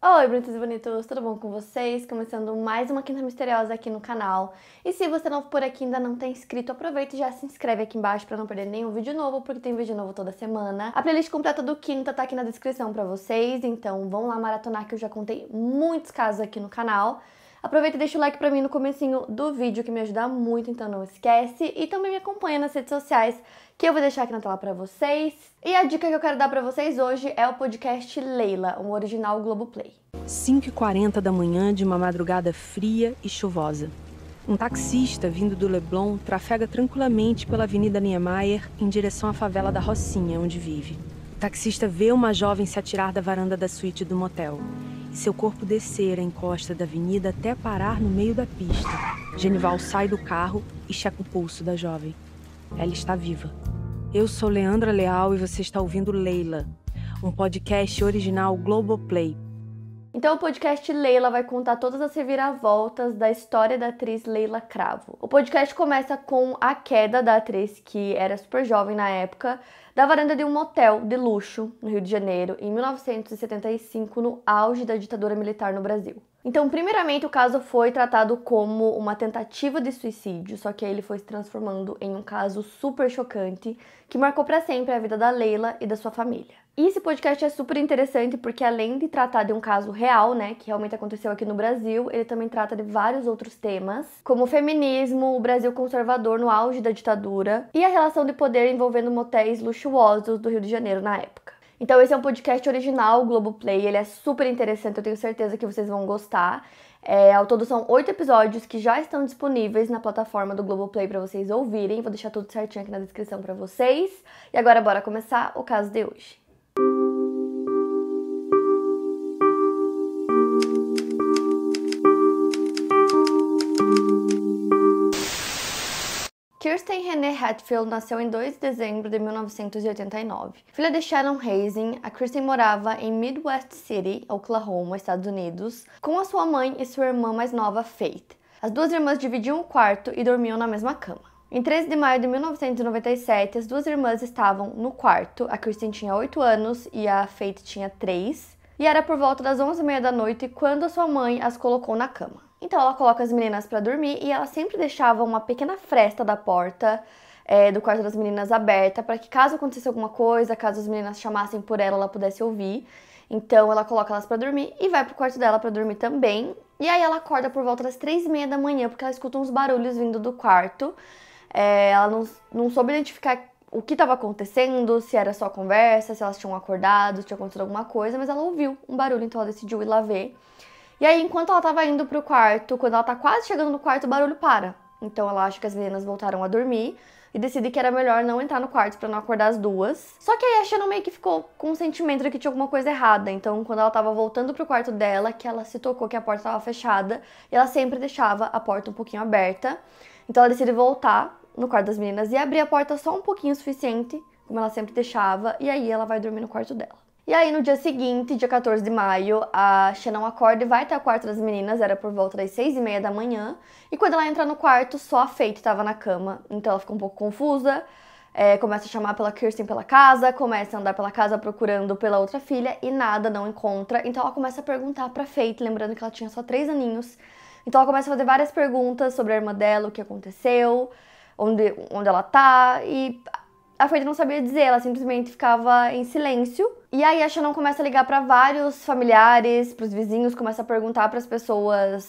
Oi, bonitos e bonitos, tudo bom com vocês? Começando mais uma Quinta Misteriosa aqui no canal. E se você não por aqui ainda não tem tá inscrito, aproveita e já se inscreve aqui embaixo para não perder nenhum vídeo novo, porque tem vídeo novo toda semana. A playlist completa do Quinta tá aqui na descrição para vocês, então vão lá maratonar que eu já contei muitos casos aqui no canal. Aproveita e deixa o like pra mim no comecinho do vídeo, que me ajuda muito, então não esquece. E também me acompanha nas redes sociais, que eu vou deixar aqui na tela pra vocês. E a dica que eu quero dar pra vocês hoje é o podcast Leila, um original Globoplay. 5h40 da manhã de uma madrugada fria e chuvosa. Um taxista vindo do Leblon trafega tranquilamente pela Avenida Niemeyer em direção à favela da Rocinha, onde vive. O taxista vê uma jovem se atirar da varanda da suíte do motel e seu corpo descer a encosta da avenida até parar no meio da pista. Genival sai do carro e checa o pulso da jovem. Ela está viva. Eu sou Leandra Leal e você está ouvindo Leila, um podcast original Globoplay. Então, o podcast Leila vai contar todas as reviravoltas da história da atriz Leila Cravo. O podcast começa com a queda da atriz, que era super jovem na época, da varanda de um motel de luxo no Rio de Janeiro em 1975, no auge da ditadura militar no Brasil. Então, primeiramente, o caso foi tratado como uma tentativa de suicídio, só que aí ele foi se transformando em um caso super chocante que marcou para sempre a vida da Leila e da sua família. E esse podcast é super interessante porque além de tratar de um caso real, né, que realmente aconteceu aqui no Brasil, ele também trata de vários outros temas, como o feminismo, o Brasil conservador no auge da ditadura e a relação de poder envolvendo motéis luxuosos do Rio de Janeiro na época. Então esse é um podcast original, Globoplay, ele é super interessante, eu tenho certeza que vocês vão gostar. É, ao todo são oito episódios que já estão disponíveis na plataforma do Globoplay para vocês ouvirem. Vou deixar tudo certinho aqui na descrição para vocês. E agora bora começar o caso de hoje. Kristen Renee Hatfield nasceu em 2 de dezembro de 1989. Filha de Sharon Hazing, a Kristen morava em Midwest City, Oklahoma, Estados Unidos, com a sua mãe e sua irmã mais nova, Faith. As duas irmãs dividiam o quarto e dormiam na mesma cama. Em 13 de maio de 1997, as duas irmãs estavam no quarto. A Kristen tinha 8 anos e a Faith tinha 3. E era por volta das 11h30 da noite quando a sua mãe as colocou na cama. Então ela coloca as meninas para dormir e ela sempre deixava uma pequena fresta da porta é, do quarto das meninas aberta para que caso acontecesse alguma coisa, caso as meninas chamassem por ela, ela pudesse ouvir. Então ela coloca elas para dormir e vai pro quarto dela para dormir também. E aí ela acorda por volta das três e meia da manhã porque ela escuta uns barulhos vindo do quarto. É, ela não, não soube identificar o que estava acontecendo, se era só conversa, se elas tinham acordado, se tinha acontecido alguma coisa, mas ela ouviu um barulho, então ela decidiu ir lá ver. E aí, enquanto ela tava indo pro quarto, quando ela tá quase chegando no quarto, o barulho para. Então ela acha que as meninas voltaram a dormir e decide que era melhor não entrar no quarto para não acordar as duas. Só que aí a Shannon meio que ficou com o sentimento de que tinha alguma coisa errada. Então, quando ela tava voltando pro quarto dela, que ela se tocou que a porta tava fechada e ela sempre deixava a porta um pouquinho aberta. Então ela decide voltar no quarto das meninas e abrir a porta só um pouquinho o suficiente, como ela sempre deixava, e aí ela vai dormir no quarto dela. E aí, no dia seguinte, dia 14 de maio, a Shannon acorda e vai até o quarto das meninas, era por volta das seis e meia da manhã. E quando ela entra no quarto, só a Faith estava na cama, então ela fica um pouco confusa. É, começa a chamar pela Kirsten pela casa, começa a andar pela casa procurando pela outra filha e nada, não encontra. Então ela começa a perguntar pra Faith, lembrando que ela tinha só três aninhos. Então ela começa a fazer várias perguntas sobre a irmã dela, o que aconteceu, onde, onde ela tá, e a Fade não sabia dizer, ela simplesmente ficava em silêncio. E aí a Shannon começa a ligar para vários familiares, para os vizinhos, começa a perguntar para as pessoas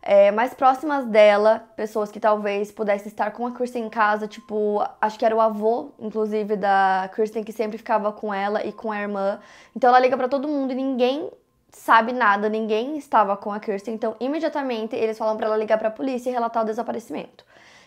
é, mais próximas dela, pessoas que talvez pudessem estar com a Kirsten em casa, tipo, acho que era o avô, inclusive, da Kirsten, que sempre ficava com ela e com a irmã. Então ela liga para todo mundo e ninguém sabe nada, ninguém estava com a Kirsten, então imediatamente eles falam para ela ligar para a polícia e relatar o desaparecimento.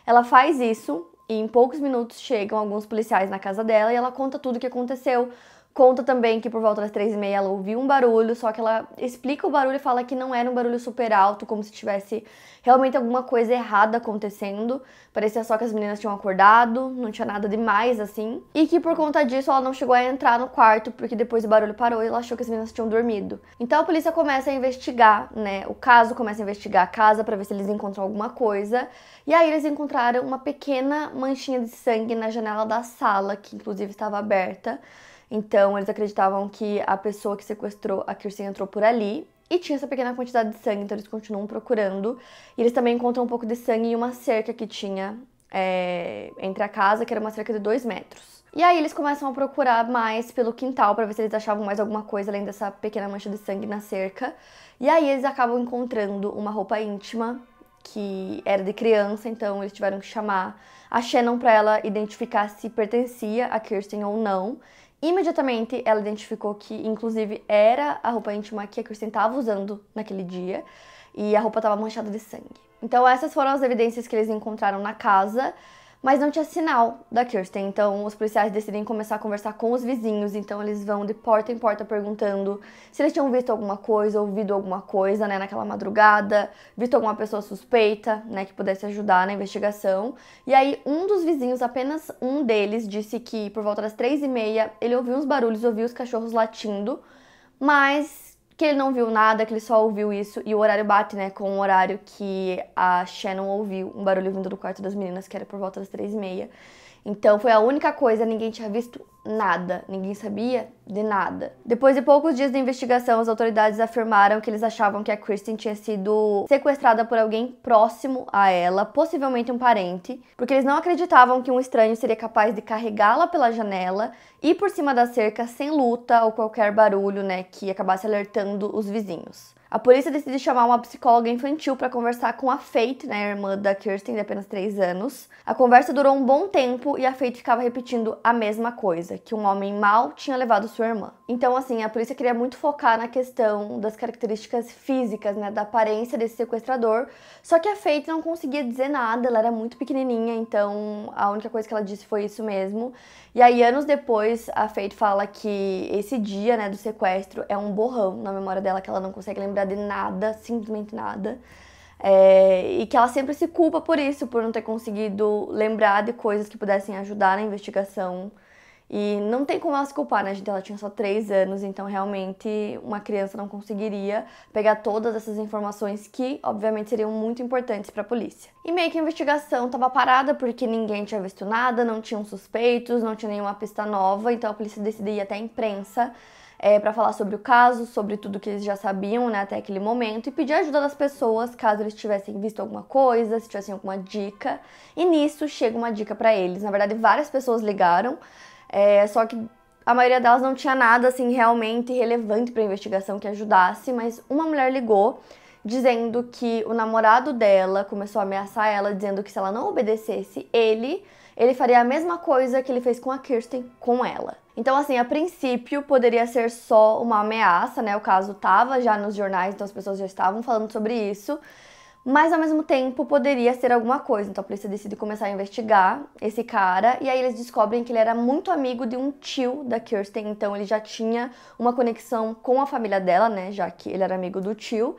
Ela faz isso, e em poucos minutos chegam alguns policiais na casa dela e ela conta tudo o que aconteceu, Conta também que por volta das três e meia ela ouviu um barulho, só que ela explica o barulho e fala que não era um barulho super alto, como se tivesse realmente alguma coisa errada acontecendo. Parecia só que as meninas tinham acordado, não tinha nada demais assim. E que por conta disso ela não chegou a entrar no quarto, porque depois o barulho parou e ela achou que as meninas tinham dormido. Então a polícia começa a investigar, né? O caso começa a investigar a casa para ver se eles encontram alguma coisa. E aí eles encontraram uma pequena manchinha de sangue na janela da sala, que inclusive estava aberta. Então, eles acreditavam que a pessoa que sequestrou a Kirsten entrou por ali e tinha essa pequena quantidade de sangue, então eles continuam procurando. E eles também encontram um pouco de sangue em uma cerca que tinha é, entre a casa, que era uma cerca de dois metros. E aí eles começam a procurar mais pelo quintal para ver se eles achavam mais alguma coisa além dessa pequena mancha de sangue na cerca. E aí eles acabam encontrando uma roupa íntima que era de criança, então eles tiveram que chamar a Shannon para ela identificar se pertencia a Kirsten ou não. Imediatamente ela identificou que, inclusive, era a roupa íntima que a Kristen estava usando naquele dia e a roupa estava manchada de sangue. Então, essas foram as evidências que eles encontraram na casa mas não tinha sinal da Kirsten. Então os policiais decidem começar a conversar com os vizinhos, então eles vão de porta em porta perguntando se eles tinham visto alguma coisa, ouvido alguma coisa, né, naquela madrugada, visto alguma pessoa suspeita, né, que pudesse ajudar na investigação. E aí um dos vizinhos, apenas um deles, disse que por volta das três e meia ele ouviu uns barulhos, ouviu os cachorros latindo, mas que ele não viu nada, que ele só ouviu isso. E o horário bate, né, com o horário que a Shannon ouviu um barulho vindo do quarto das meninas, que era por volta das três e meia. Então foi a única coisa, ninguém tinha visto nada, ninguém sabia de nada. Depois de poucos dias de investigação, as autoridades afirmaram que eles achavam que a Kristen tinha sido sequestrada por alguém próximo a ela, possivelmente um parente, porque eles não acreditavam que um estranho seria capaz de carregá-la pela janela e por cima da cerca sem luta ou qualquer barulho, né, que acabasse alertando os vizinhos. A polícia decide chamar uma psicóloga infantil para conversar com a Faith, né, a irmã da Kirsten de apenas 3 anos. A conversa durou um bom tempo e a Faith ficava repetindo a mesma coisa, que um homem mal tinha levado sua irmã. Então, assim, a polícia queria muito focar na questão das características físicas, né, da aparência desse sequestrador, só que a Faith não conseguia dizer nada, ela era muito pequenininha, então a única coisa que ela disse foi isso mesmo. E aí, anos depois, a Faith fala que esse dia, né, do sequestro é um borrão na memória dela que ela não consegue lembrar de nada, simplesmente nada. É, e que ela sempre se culpa por isso, por não ter conseguido lembrar de coisas que pudessem ajudar na investigação. E não tem como ela se culpar, né, gente? Ela tinha só 3 anos, então realmente uma criança não conseguiria pegar todas essas informações que, obviamente, seriam muito importantes para a polícia. E meio que a investigação estava parada porque ninguém tinha visto nada, não tinham suspeitos, não tinha nenhuma pista nova, então a polícia decidiu ir até a imprensa é, para falar sobre o caso, sobre tudo que eles já sabiam né, até aquele momento e pedir ajuda das pessoas caso eles tivessem visto alguma coisa, se tivessem alguma dica. E nisso chega uma dica para eles. Na verdade, várias pessoas ligaram, é, só que a maioria delas não tinha nada assim realmente relevante para a investigação que ajudasse, mas uma mulher ligou dizendo que o namorado dela começou a ameaçar ela, dizendo que se ela não obedecesse ele, ele faria a mesma coisa que ele fez com a Kirsten com ela. Então, assim, a princípio poderia ser só uma ameaça, né? O caso tava já nos jornais, então as pessoas já estavam falando sobre isso. Mas ao mesmo tempo poderia ser alguma coisa. Então a polícia decide começar a investigar esse cara. E aí eles descobrem que ele era muito amigo de um tio da Kirsten. Então ele já tinha uma conexão com a família dela, né? Já que ele era amigo do tio.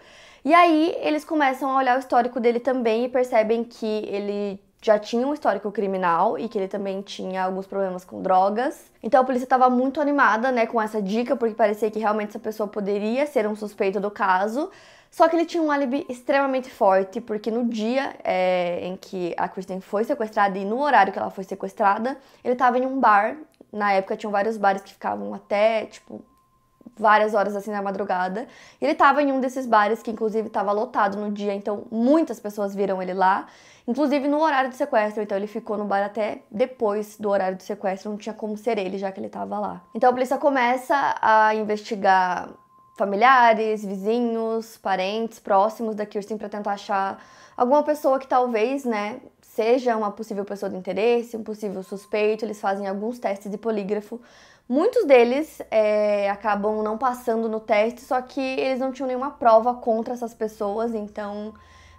E aí eles começam a olhar o histórico dele também e percebem que ele já tinha um histórico criminal e que ele também tinha alguns problemas com drogas. Então a polícia estava muito animada, né, com essa dica, porque parecia que realmente essa pessoa poderia ser um suspeito do caso. Só que ele tinha um álibi extremamente forte, porque no dia é, em que a Kristen foi sequestrada e no horário que ela foi sequestrada, ele estava em um bar. Na época tinham vários bares que ficavam até, tipo, várias horas assim na madrugada. ele estava em um desses bares que inclusive estava lotado no dia, então muitas pessoas viram ele lá, inclusive no horário do sequestro, então ele ficou no bar até depois do horário do sequestro, não tinha como ser ele já que ele estava lá. Então a polícia começa a investigar familiares, vizinhos, parentes próximos da Kirsten para tentar achar alguma pessoa que talvez, né, seja uma possível pessoa de interesse, um possível suspeito, eles fazem alguns testes de polígrafo. Muitos deles é, acabam não passando no teste, só que eles não tinham nenhuma prova contra essas pessoas, então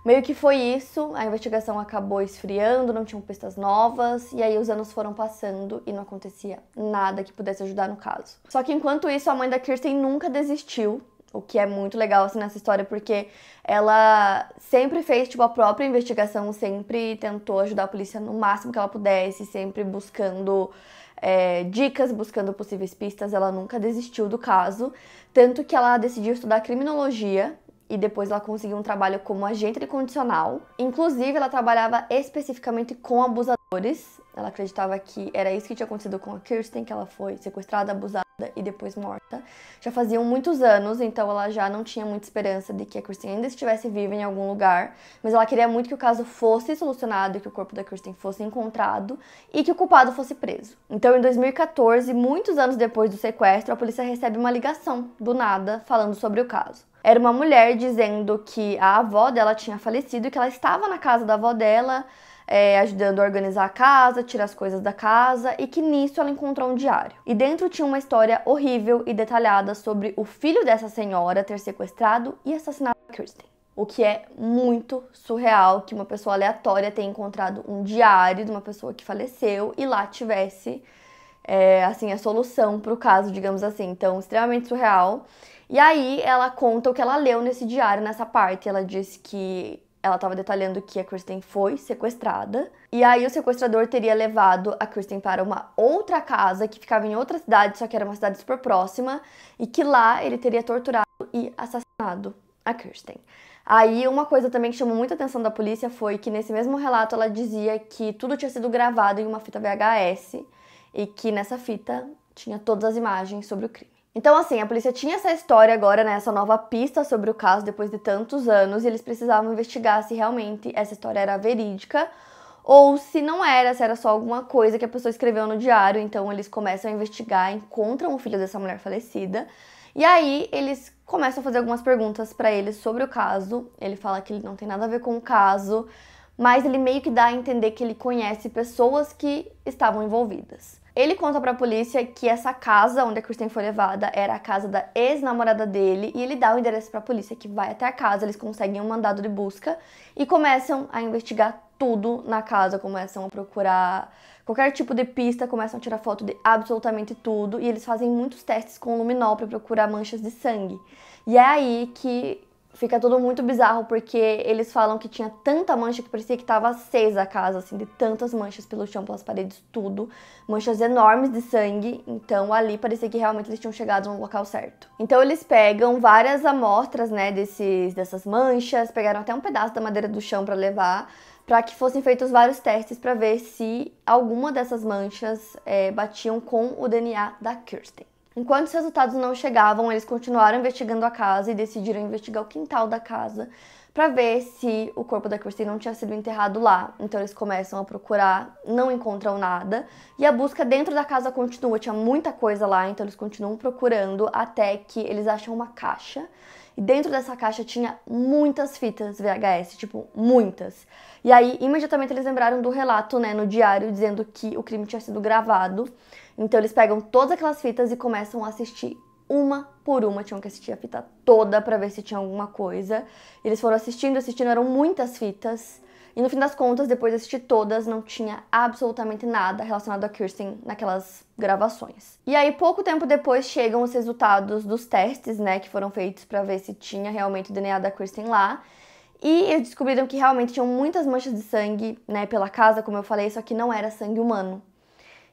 meio que foi isso. A investigação acabou esfriando, não tinham pistas novas, e aí os anos foram passando e não acontecia nada que pudesse ajudar no caso. Só que enquanto isso, a mãe da Kirsten nunca desistiu o que é muito legal assim, nessa história, porque ela sempre fez tipo, a própria investigação, sempre tentou ajudar a polícia no máximo que ela pudesse, sempre buscando é, dicas, buscando possíveis pistas. Ela nunca desistiu do caso, tanto que ela decidiu estudar criminologia e depois ela conseguiu um trabalho como agente de condicional. Inclusive, ela trabalhava especificamente com abusadores. Ela acreditava que era isso que tinha acontecido com a Kirsten, que ela foi sequestrada, abusada né, e depois morta, já faziam muitos anos, então ela já não tinha muita esperança de que a Kirsten ainda estivesse viva em algum lugar, mas ela queria muito que o caso fosse solucionado, que o corpo da Kirsten fosse encontrado e que o culpado fosse preso. Então, em 2014, muitos anos depois do sequestro, a polícia recebe uma ligação, do nada, falando sobre o caso era uma mulher dizendo que a avó dela tinha falecido e que ela estava na casa da avó dela é, ajudando a organizar a casa, tirar as coisas da casa e que nisso ela encontrou um diário. E dentro tinha uma história horrível e detalhada sobre o filho dessa senhora ter sequestrado e assassinado Kristen. O que é muito surreal que uma pessoa aleatória tenha encontrado um diário de uma pessoa que faleceu e lá tivesse é, assim a solução para o caso, digamos assim. Então, extremamente surreal. E aí ela conta o que ela leu nesse diário, nessa parte. Ela disse que ela estava detalhando que a Kristen foi sequestrada. E aí o sequestrador teria levado a Kristen para uma outra casa que ficava em outra cidade, só que era uma cidade super próxima, e que lá ele teria torturado e assassinado a Kristen. Aí uma coisa também que chamou muita atenção da polícia foi que nesse mesmo relato ela dizia que tudo tinha sido gravado em uma fita VHS e que nessa fita tinha todas as imagens sobre o crime. Então, assim, a polícia tinha essa história agora, né, essa nova pista sobre o caso depois de tantos anos, e eles precisavam investigar se realmente essa história era verídica ou se não era, se era só alguma coisa que a pessoa escreveu no diário. Então, eles começam a investigar, encontram o filho dessa mulher falecida, e aí eles começam a fazer algumas perguntas para ele sobre o caso. Ele fala que ele não tem nada a ver com o caso, mas ele meio que dá a entender que ele conhece pessoas que estavam envolvidas. Ele conta para a polícia que essa casa onde a Kristen foi levada era a casa da ex-namorada dele e ele dá o endereço para a polícia que vai até a casa, eles conseguem um mandado de busca e começam a investigar tudo na casa, começam a procurar qualquer tipo de pista, começam a tirar foto de absolutamente tudo e eles fazem muitos testes com luminol para procurar manchas de sangue. E é aí que fica tudo muito bizarro porque eles falam que tinha tanta mancha que parecia que estava acesa a casa, assim, de tantas manchas pelo chão, pelas paredes, tudo. Manchas enormes de sangue, então ali parecia que realmente eles tinham chegado no local certo. Então eles pegam várias amostras, né, desses, dessas manchas, pegaram até um pedaço da madeira do chão para levar, para que fossem feitos vários testes para ver se alguma dessas manchas é, batiam com o DNA da Kirsten. Enquanto os resultados não chegavam, eles continuaram investigando a casa e decidiram investigar o quintal da casa para ver se o corpo da Christine não tinha sido enterrado lá. Então eles começam a procurar, não encontram nada e a busca dentro da casa continua. Tinha muita coisa lá, então eles continuam procurando até que eles acham uma caixa. E dentro dessa caixa tinha muitas fitas VHS, tipo, muitas. E aí, imediatamente eles lembraram do relato, né, no diário dizendo que o crime tinha sido gravado. Então eles pegam todas aquelas fitas e começam a assistir uma por uma, tinham que assistir a fita toda para ver se tinha alguma coisa. eles foram assistindo, assistindo, eram muitas fitas. E no fim das contas, depois de assistir todas, não tinha absolutamente nada relacionado a Kirsten naquelas gravações. E aí, pouco tempo depois, chegam os resultados dos testes, né, que foram feitos para ver se tinha realmente o DNA da Kirsten lá. E eles descobriram que realmente tinham muitas manchas de sangue, né, pela casa, como eu falei, só que não era sangue humano.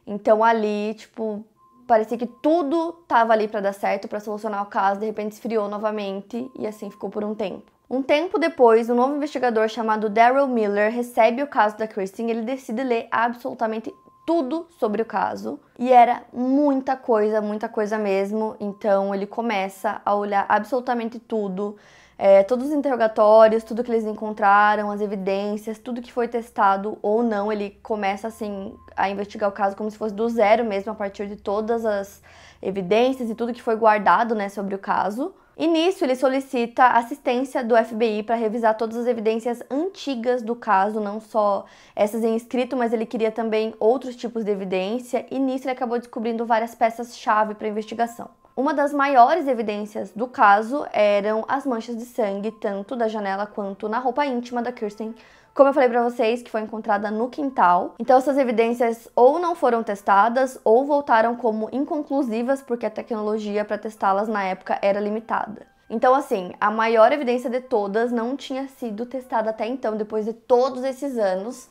Então ali, tipo, parecia que tudo tava ali para dar certo, para solucionar o caso, de repente esfriou novamente e assim ficou por um tempo. Um tempo depois, um novo investigador chamado Daryl Miller recebe o caso da Kristen e ele decide ler absolutamente tudo sobre o caso e era muita coisa, muita coisa mesmo. Então ele começa a olhar absolutamente tudo, é, todos os interrogatórios, tudo que eles encontraram, as evidências, tudo que foi testado ou não. Ele começa assim a investigar o caso como se fosse do zero mesmo, a partir de todas as evidências e tudo que foi guardado, né, sobre o caso. E nisso ele solicita assistência do FBI para revisar todas as evidências antigas do caso, não só essas em escrito, mas ele queria também outros tipos de evidência, e nisso ele acabou descobrindo várias peças-chave para a investigação. Uma das maiores evidências do caso eram as manchas de sangue, tanto da janela quanto na roupa íntima da Kirsten, como eu falei para vocês, que foi encontrada no quintal. Então essas evidências ou não foram testadas ou voltaram como inconclusivas porque a tecnologia para testá-las na época era limitada. Então, assim, a maior evidência de todas não tinha sido testada até então, depois de todos esses anos.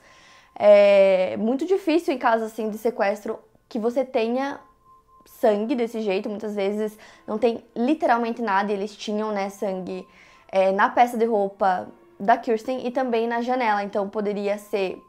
É muito difícil em casos assim de sequestro que você tenha sangue desse jeito. Muitas vezes não tem literalmente nada. E eles tinham, né, sangue é, na peça de roupa, da Kirsten e também na janela. Então poderia ser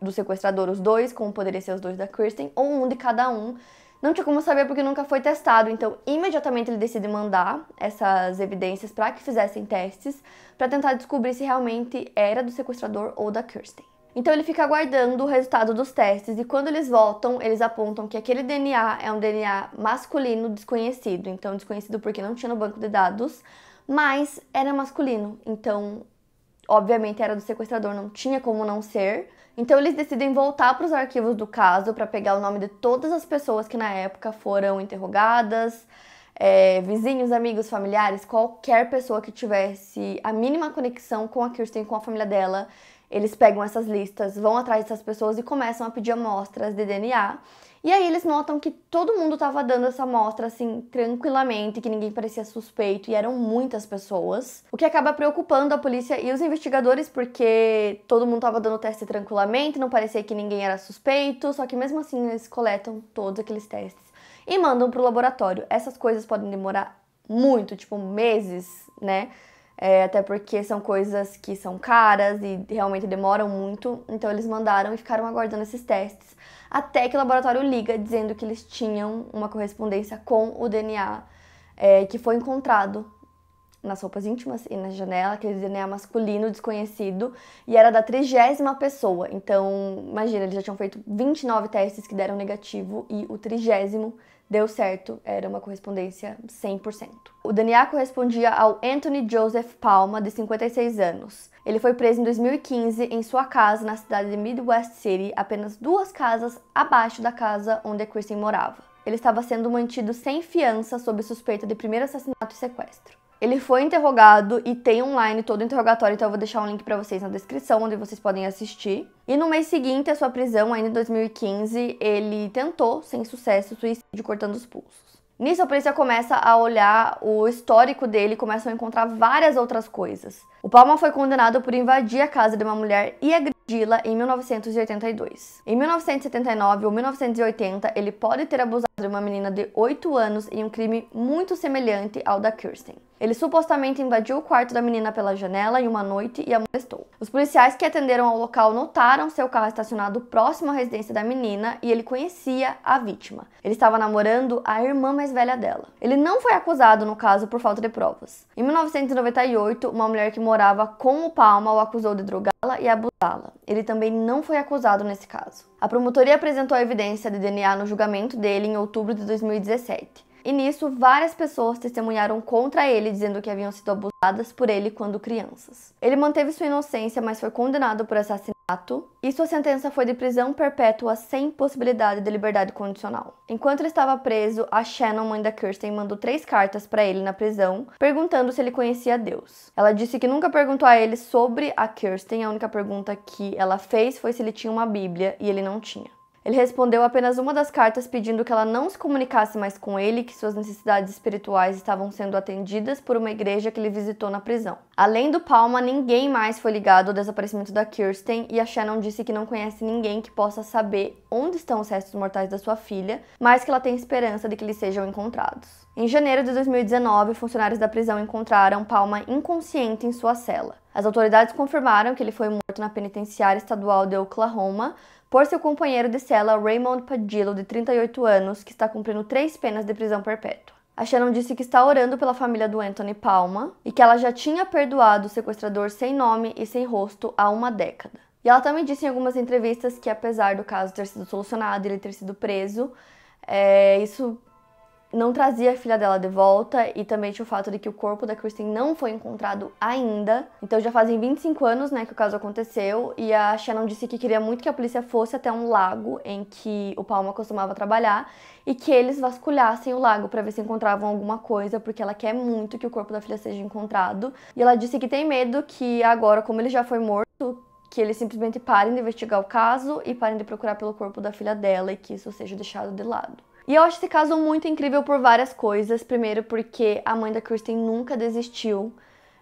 do sequestrador os dois, como poderia ser os dois da Kirsten, ou um de cada um. Não tinha como saber porque nunca foi testado, então imediatamente ele decide mandar essas evidências para que fizessem testes para tentar descobrir se realmente era do sequestrador ou da Kirsten. Então ele fica aguardando o resultado dos testes e quando eles voltam, eles apontam que aquele DNA é um DNA masculino desconhecido, então desconhecido porque não tinha no banco de dados, mas era masculino, então obviamente era do sequestrador, não tinha como não ser. Então eles decidem voltar para os arquivos do caso para pegar o nome de todas as pessoas que na época foram interrogadas, é, vizinhos, amigos, familiares, qualquer pessoa que tivesse a mínima conexão com a Kirsten, com a família dela. Eles pegam essas listas, vão atrás dessas pessoas e começam a pedir amostras de DNA. E aí eles notam que todo mundo estava dando essa amostra assim tranquilamente, que ninguém parecia suspeito e eram muitas pessoas, o que acaba preocupando a polícia e os investigadores porque todo mundo estava dando teste tranquilamente, não parecia que ninguém era suspeito, só que mesmo assim eles coletam todos aqueles testes e mandam pro laboratório. Essas coisas podem demorar muito, tipo meses, né? É, até porque são coisas que são caras e realmente demoram muito. Então eles mandaram e ficaram aguardando esses testes até que o laboratório liga dizendo que eles tinham uma correspondência com o DNA é, que foi encontrado nas roupas íntimas e na janela, aquele DNA masculino desconhecido, e era da trigésima pessoa. Então, imagina, eles já tinham feito 29 testes que deram negativo e o trigésimo deu certo, era uma correspondência 100%. O DNA correspondia ao Anthony Joseph Palma, de 56 anos. Ele foi preso em 2015 em sua casa na cidade de Midwest City, apenas duas casas abaixo da casa onde a Kristen morava. Ele estava sendo mantido sem fiança sob suspeita de primeiro assassinato e sequestro. Ele foi interrogado e tem online todo o interrogatório, então eu vou deixar um link para vocês na descrição onde vocês podem assistir. E no mês seguinte à sua prisão, ainda em 2015, ele tentou, sem sucesso, suicídio cortando os pulsos. Nisso, a polícia começa a olhar o histórico dele e começam a encontrar várias outras coisas. O Palma foi condenado por invadir a casa de uma mulher e agredir Dila em 1982. Em 1979 ou 1980, ele pode ter abusado de uma menina de 8 anos em um crime muito semelhante ao da Kirsten. Ele supostamente invadiu o quarto da menina pela janela em uma noite e a molestou. Os policiais que atenderam ao local notaram seu carro estacionado próximo à residência da menina e ele conhecia a vítima. Ele estava namorando a irmã mais velha dela. Ele não foi acusado no caso por falta de provas. Em 1998, uma mulher que morava com o Palma o acusou de drogá-la e abusá-la. Ele também não foi acusado nesse caso. A promotoria apresentou a evidência de DNA no julgamento dele em outubro de 2017. E nisso, várias pessoas testemunharam contra ele, dizendo que haviam sido abusadas por ele quando crianças. Ele manteve sua inocência, mas foi condenado por assassinato ato e sua sentença foi de prisão perpétua sem possibilidade de liberdade condicional. Enquanto ele estava preso, a Shannon, mãe da Kirsten, mandou três cartas para ele na prisão, perguntando se ele conhecia Deus. Ela disse que nunca perguntou a ele sobre a Kirsten, a única pergunta que ela fez foi se ele tinha uma Bíblia e ele não tinha. Ele respondeu apenas uma das cartas pedindo que ela não se comunicasse mais com ele, que suas necessidades espirituais estavam sendo atendidas por uma igreja que ele visitou na prisão. Além do Palma, ninguém mais foi ligado ao desaparecimento da Kirsten e a Shannon disse que não conhece ninguém que possa saber onde estão os restos mortais da sua filha, mas que ela tem esperança de que eles sejam encontrados. Em janeiro de 2019, funcionários da prisão encontraram Palma inconsciente em sua cela. As autoridades confirmaram que ele foi morto na penitenciária estadual de Oklahoma por seu companheiro de cela Raymond Padillo, de 38 anos, que está cumprindo três penas de prisão perpétua. A Shannon disse que está orando pela família do Anthony Palma e que ela já tinha perdoado o sequestrador sem nome e sem rosto há uma década. E ela também disse em algumas entrevistas que, apesar do caso ter sido solucionado e ele ter sido preso, é, isso não trazia a filha dela de volta e também tinha o fato de que o corpo da Kristen não foi encontrado ainda. Então já fazem 25 anos, né, que o caso aconteceu e a Shannon disse que queria muito que a polícia fosse até um lago em que o Palma costumava trabalhar e que eles vasculhassem o lago para ver se encontravam alguma coisa, porque ela quer muito que o corpo da filha seja encontrado. E ela disse que tem medo que agora, como ele já foi morto, que eles simplesmente parem de investigar o caso e parem de procurar pelo corpo da filha dela e que isso seja deixado de lado. E eu acho esse caso muito incrível por várias coisas. Primeiro, porque a mãe da Kristen nunca desistiu.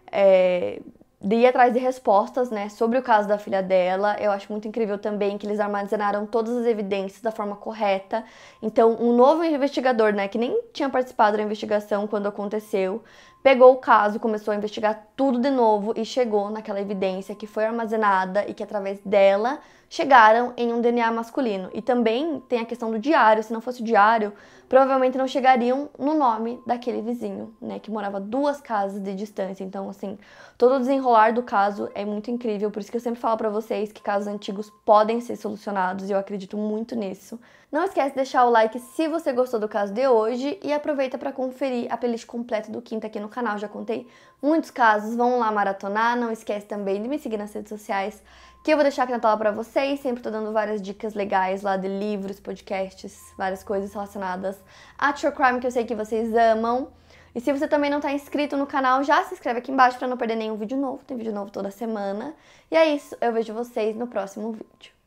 É, de ir atrás de respostas, né, sobre o caso da filha dela. Eu acho muito incrível também que eles armazenaram todas as evidências da forma correta. Então, um novo investigador, né, que nem tinha participado da investigação quando aconteceu, pegou o caso, começou a investigar tudo de novo e chegou naquela evidência que foi armazenada e que através dela chegaram em um DNA masculino. E também tem a questão do diário, se não fosse o diário, provavelmente não chegariam no nome daquele vizinho, né, que morava duas casas de distância. Então, assim, todo o desenrolar do caso é muito incrível, por isso que eu sempre falo para vocês que casos antigos podem ser solucionados e eu acredito muito nisso. Não esquece de deixar o like se você gostou do caso de hoje e aproveita para conferir a playlist completa do Quinta aqui no canal. Já contei muitos casos, vão lá maratonar. Não esquece também de me seguir nas redes sociais, que eu vou deixar aqui na tela para vocês. Sempre tô dando várias dicas legais lá de livros, podcasts, várias coisas relacionadas a True Crime que eu sei que vocês amam. E se você também não está inscrito no canal, já se inscreve aqui embaixo para não perder nenhum vídeo novo. Tem vídeo novo toda semana. E é isso, eu vejo vocês no próximo vídeo.